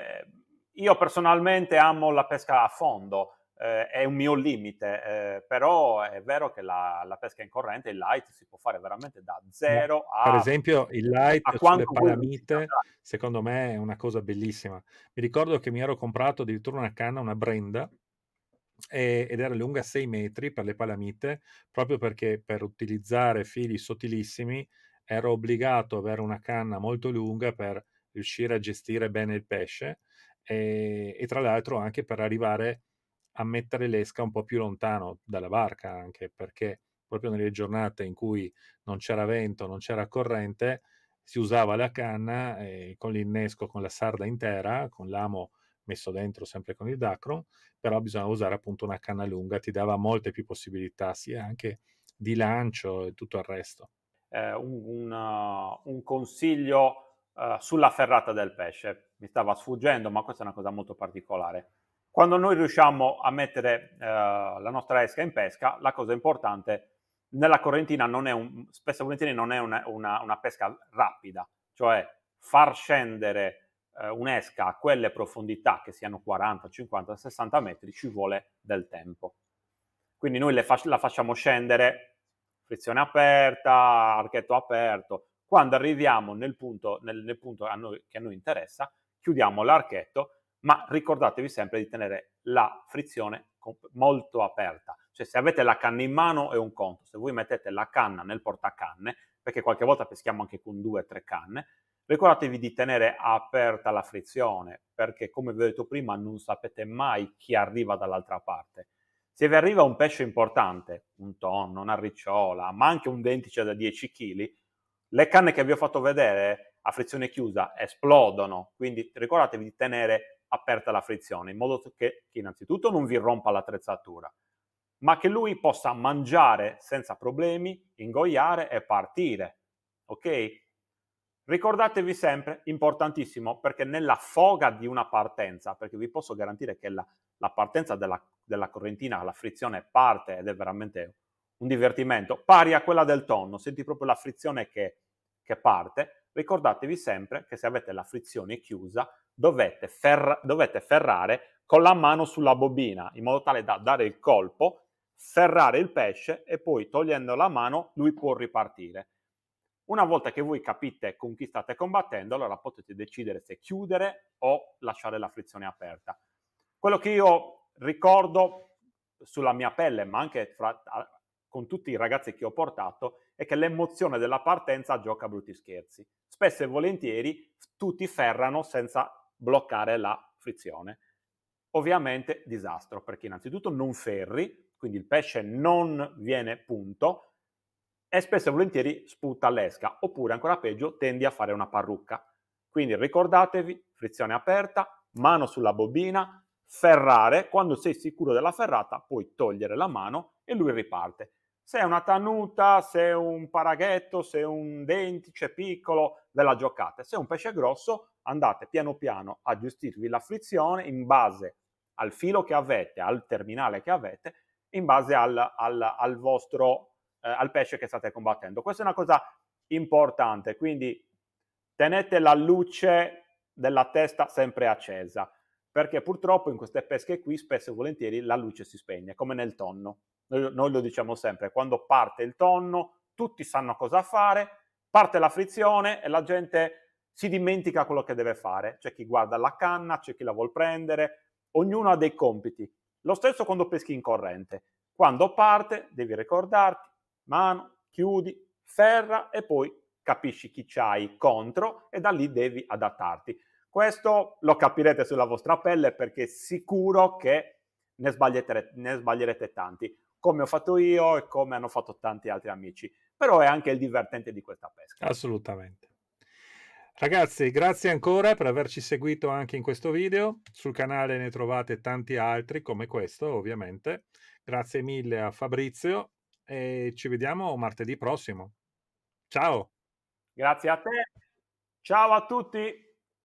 io personalmente amo la pesca a fondo, eh, è un mio limite, eh, però è vero che la, la, pesca in corrente, il light, si può fare veramente da zero a... Per esempio il light sulle palamite, secondo me è una cosa bellissima. Mi ricordo che mi ero comprato addirittura una canna, una Brenda, e, ed era lunga 6 metri per le palamite, proprio perché per utilizzare fili sottilissimi ero obbligato ad avere una canna molto lunga per riuscire a gestire bene il pesce e, e tra l'altro anche per arrivare a mettere l'esca un po' più lontano dalla barca, anche perché proprio nelle giornate in cui non c'era vento, non c'era corrente, si usava la canna eh, con l'innesco con la sarda intera, con l'amo messo dentro sempre con il Dacron, però bisognava usare appunto una canna lunga, ti dava molte più possibilità, sia anche di lancio e tutto il resto. Eh, un, un, un, consiglio eh, sulla ferrata del pesce, mi stava sfuggendo, ma questa è una cosa molto particolare. Quando noi riusciamo a mettere eh, la nostra esca in pesca, la cosa importante nella correntina non è un, spesso e volentieri non è una, una, una pesca rapida, cioè far scendere eh, un'esca a quelle profondità che siano 40, 50, 60 metri ci vuole del tempo. Quindi noi fac- la facciamo scendere frizione aperta, archetto aperto. Quando arriviamo nel punto, nel, nel punto a noi, che a noi interessa, chiudiamo l'archetto ma ricordatevi sempre di tenere la frizione molto aperta. Cioè se avete la canna in mano è un conto, se voi mettete la canna nel portacanne, perché qualche volta peschiamo anche con due o tre canne, ricordatevi di tenere aperta la frizione, perché come vi ho detto prima non sapete mai chi arriva dall'altra parte. Se vi arriva un pesce importante, un tonno, una ricciola, ma anche un dentice da 10 kg, le canne che vi ho fatto vedere a frizione chiusa esplodono, quindi ricordatevi di tenere aperta la frizione, in modo che, che innanzitutto non vi rompa l'attrezzatura, ma che lui possa mangiare senza problemi, ingoiare e partire. Ok? Ricordatevi sempre, importantissimo, perché nella foga di una partenza, perché vi posso garantire che la, la partenza della, della, correntina, la frizione parte ed è veramente un divertimento, pari a quella del tonno, senti proprio la frizione che, che parte, ricordatevi sempre che se avete la frizione chiusa dovette, ferra- dovette ferrare con la mano sulla bobina in modo tale da dare il colpo, ferrare il pesce e poi togliendo la mano lui può ripartire. Una volta che voi capite con chi state combattendo, allora potete decidere se chiudere o lasciare la frizione aperta. Quello che io ricordo sulla mia pelle, ma anche fra, con tutti i ragazzi che ho portato, è che l'emozione della partenza gioca brutti scherzi. Spesso e volentieri tutti ferrano senza bloccare la frizione. Ovviamente disastro, perché innanzitutto non ferri, quindi il pesce non viene punto e spesso e volentieri sputa l'esca, oppure ancora peggio tendi a fare una parrucca. Quindi ricordatevi, frizione aperta, mano sulla bobina, ferrare, quando sei sicuro della ferrata puoi togliere la mano e lui riparte. Se è una tanuta, se è un paraghetto, se è un dentice piccolo, ve la giocate. Se è un pesce grosso, andate piano piano a gestirvi la frizione in base al filo che avete, al terminale che avete, in base al, al, al vostro, eh, al pesce che state combattendo. Questa è una cosa importante, quindi tenete la luce della testa sempre accesa, perché purtroppo in queste pesche qui spesso e volentieri la luce si spegne, come nel tonno. Noi, noi lo diciamo sempre, quando parte il tonno tutti sanno cosa fare, parte la frizione e la gente si dimentica quello che deve fare. C'è chi guarda la canna, c'è chi la vuol prendere, ognuno ha dei compiti. Lo stesso quando peschi in corrente. Quando parte devi ricordarti, mano, chiudi, ferra e poi capisci chi c'hai contro e da lì devi adattarti. Questo lo capirete sulla vostra pelle perché sicuro che ne sbaglierete, ne sbaglierete tanti, come ho fatto io e come hanno fatto tanti altri amici. Però è anche il divertente di questa pesca. Assolutamente. Ragazzi, grazie ancora per averci seguito anche in questo video. Sul canale ne trovate tanti altri come questo, ovviamente. Grazie mille a Fabrizio e ci vediamo martedì prossimo. Ciao. Grazie a te. Ciao a tutti.